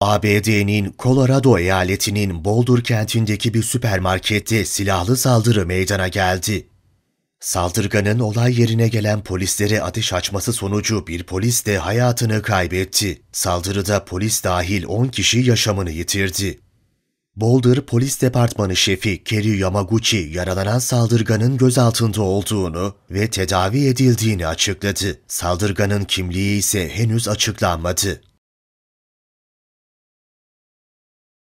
ABD'nin Colorado eyaletinin Boulder kentindeki bir süpermarkette silahlı saldırı meydana geldi. Saldırganın olay yerine gelen polislere ateş açması sonucu bir polis de hayatını kaybetti. Saldırıda polis dahil 10 kişi yaşamını yitirdi. Boulder Polis Departmanı Şefi Kerry Yamaguchi yaralanan saldırganın gözaltında olduğunu ve tedavi edildiğini açıkladı. Saldırganın kimliği ise henüz açıklanmadı.